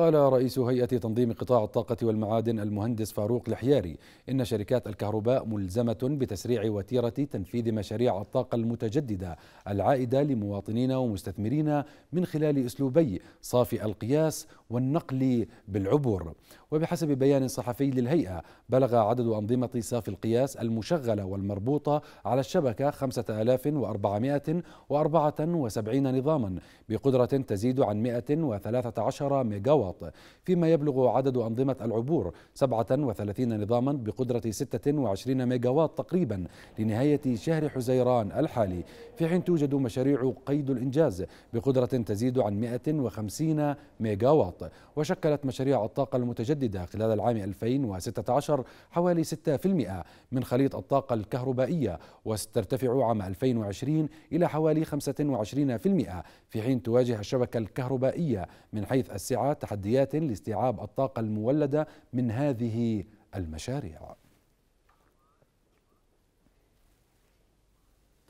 قال رئيس هيئة تنظيم قطاع الطاقة والمعادن المهندس فاروق الحياري إن شركات الكهرباء ملزمة بتسريع وتيرة تنفيذ مشاريع الطاقة المتجددة العائدة لمواطنين ومستثمرين من خلال أسلوبي صافي القياس والنقل بالعبور وبحسب بيان صحفي للهيئة بلغ عدد أنظمة صافي القياس المشغلة والمربوطة على الشبكة 5474 نظاما بقدرة تزيد عن 113 ميجاوات الرباط فيما يبلغ عدد أنظمة العبور 37 نظاما بقدرة 26 ميجاوات تقريبا لنهاية شهر حزيران الحالي في حين توجد مشاريع قيد الإنجاز بقدرة تزيد عن 150 ميجاوات وشكلت مشاريع الطاقة المتجددة خلال العام 2016 حوالي 6% من خليط الطاقة الكهربائية وسترتفع عام 2020 إلى حوالي 25% في حين تواجه الشبكة الكهربائية من حيث السعة تحديات لاستيعاب الطاقة المولدة من هذه المشاريع